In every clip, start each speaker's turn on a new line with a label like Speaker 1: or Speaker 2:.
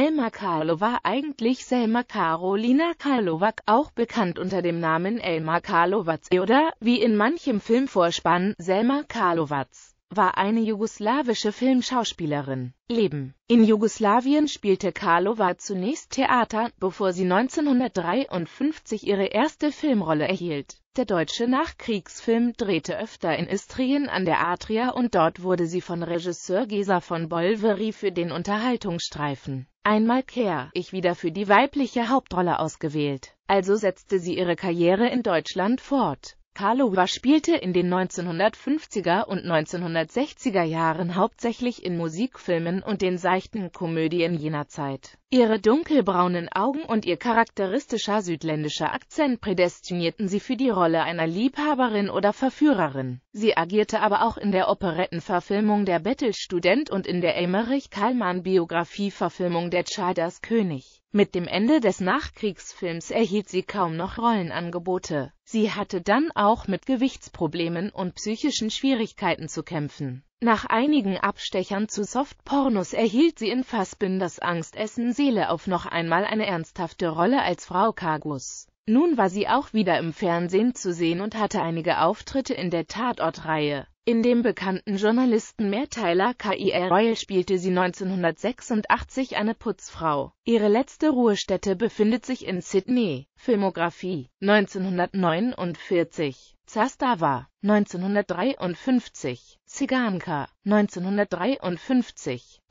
Speaker 1: Elma Karlova eigentlich Selma Karolina Karlowak, auch bekannt unter dem Namen Elma Karlovac oder, wie in manchem Filmvorspann, Selma Karlovac, war eine jugoslawische Filmschauspielerin. Leben In Jugoslawien spielte Karlova zunächst Theater, bevor sie 1953 ihre erste Filmrolle erhielt. Der deutsche Nachkriegsfilm drehte öfter in Istrien an der Adria und dort wurde sie von Regisseur Gesa von Bolveri für den Unterhaltungsstreifen Einmal Care, ich wieder für die weibliche Hauptrolle ausgewählt, also setzte sie ihre Karriere in Deutschland fort. Kaluwa spielte in den 1950er und 1960er Jahren hauptsächlich in Musikfilmen und den seichten Komödien jener Zeit. Ihre dunkelbraunen Augen und ihr charakteristischer südländischer Akzent prädestinierten sie für die Rolle einer Liebhaberin oder Verführerin. Sie agierte aber auch in der Operettenverfilmung Der Bettelstudent und in der Emmerich-Kallmann-Biografie-Verfilmung Der Chardas König mit dem Ende des Nachkriegsfilms erhielt sie kaum noch Rollenangebote. Sie hatte dann auch mit Gewichtsproblemen und psychischen Schwierigkeiten zu kämpfen. Nach einigen Abstechern zu Softpornos erhielt sie in Fassbinders Angstessen Seele auf noch einmal eine ernsthafte Rolle als Frau Kargus. Nun war sie auch wieder im Fernsehen zu sehen und hatte einige Auftritte in der Tatortreihe. In dem bekannten Journalisten Mehrteiler K.I.R. Royal spielte sie 1986 eine Putzfrau. Ihre letzte Ruhestätte befindet sich in Sydney. Filmografie 1949 Zastava 1953 Ziganka 1953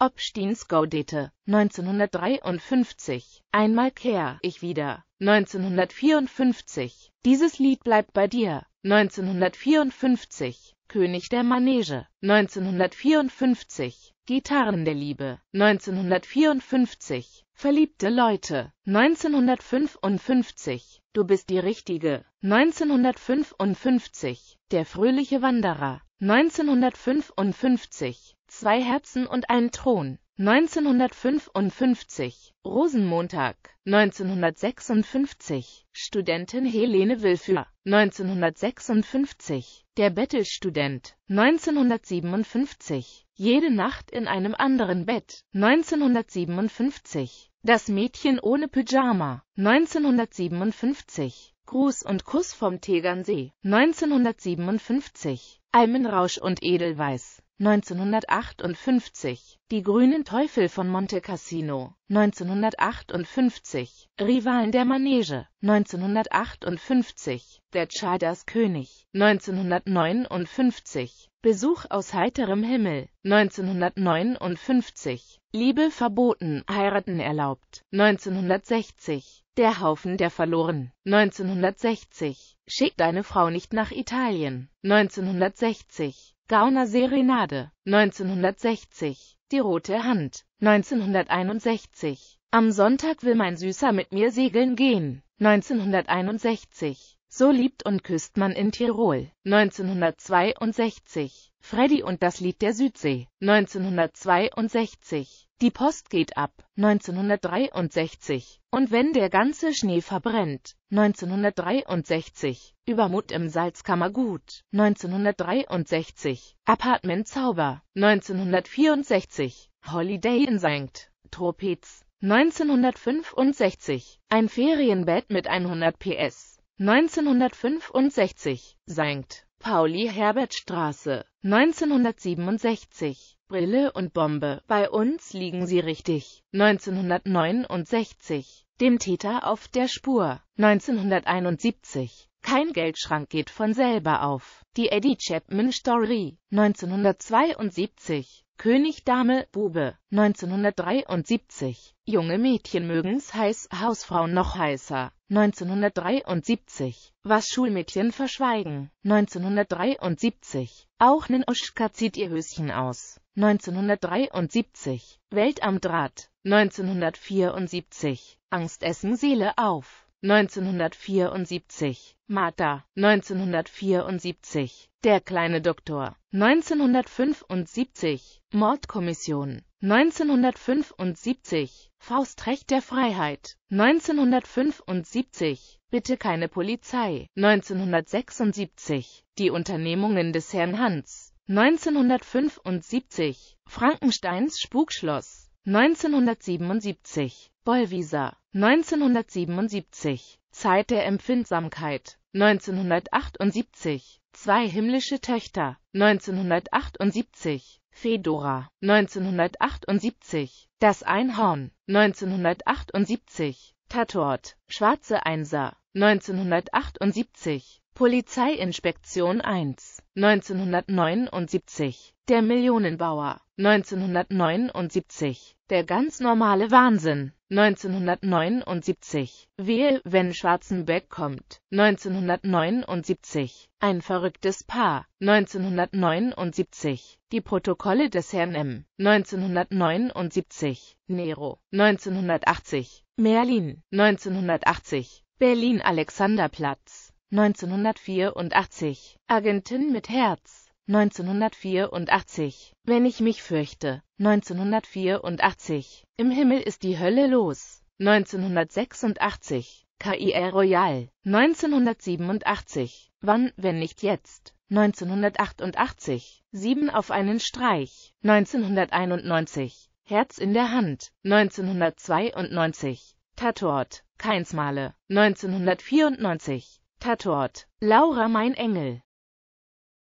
Speaker 1: Gaudete 1953 Einmal kehr ich wieder 1954 Dieses Lied bleibt bei dir 1954 König der Manege 1954 Gitarren der Liebe 1954 Verliebte Leute 1955 Du bist die Richtige 1955 Der fröhliche Wanderer 1955 Zwei Herzen und ein Thron 1955 Rosenmontag 1956 Studentin Helene Willfür 1956 Der Bettelstudent 1957 Jede Nacht in einem anderen Bett 1957 Das Mädchen ohne Pyjama 1957 Gruß und Kuss vom Tegernsee 1957 Almenrausch und Edelweiß 1958 Die Grünen Teufel von Monte Cassino 1958 Rivalen der Manege 1958 Der Chardas König 1959 Besuch aus heiterem Himmel 1959 Liebe verboten, heiraten erlaubt 1960 Der Haufen der verloren 1960 Schick deine Frau nicht nach Italien 1960 Gauner Serenade, 1960, Die rote Hand, 1961, Am Sonntag will mein Süßer mit mir segeln gehen, 1961, so liebt und küsst man in Tirol. 1962. Freddy und das Lied der Südsee. 1962. Die Post geht ab. 1963. Und wenn der ganze Schnee verbrennt. 1963. Übermut im Salzkammergut. 1963. Apartment Zauber. 1964. Holiday in St. Tropez. 1965. Ein Ferienbett mit 100 PS. 1965, St. Pauli-Herbert-Straße, 1967, Brille und Bombe, bei uns liegen sie richtig, 1969, dem Täter auf der Spur, 1971, kein Geldschrank geht von selber auf. Die Eddie Chapman Story 1972 König, Dame, Bube 1973 Junge Mädchen mögen's heiß, Hausfrauen noch heißer 1973 Was Schulmädchen verschweigen 1973 Auch Ninoschka zieht ihr Höschen aus 1973 Welt am Draht 1974 Angst essen Seele auf 1974, Martha, 1974, Der kleine Doktor, 1975, Mordkommission, 1975, Faustrecht der Freiheit, 1975, Bitte keine Polizei, 1976, Die Unternehmungen des Herrn Hans, 1975, Frankensteins Spukschloss, 1977, Bollwieser, 1977, Zeit der Empfindsamkeit, 1978, Zwei himmlische Töchter, 1978, Fedora, 1978, Das Einhorn, 1978, Tatort, Schwarze Einser, 1978, Polizeiinspektion 1, 1979, Der Millionenbauer, 1979. Der ganz normale Wahnsinn. 1979. Wehe, wenn Schwarzenbeck kommt. 1979. Ein verrücktes Paar. 1979. Die Protokolle des Herrn M. 1979. Nero. 1980. Merlin. 1980. Berlin Alexanderplatz. 1984. Agentin mit Herz. 1984. Wenn ich mich fürchte. 1984. Im Himmel ist die Hölle los. 1986. KIR Royal. 1987. Wann, wenn nicht jetzt? 1988. Sieben auf einen Streich. 1991. Herz in der Hand. 1992. Tatort. Keinsmale. 1994. Tatort. Laura mein Engel.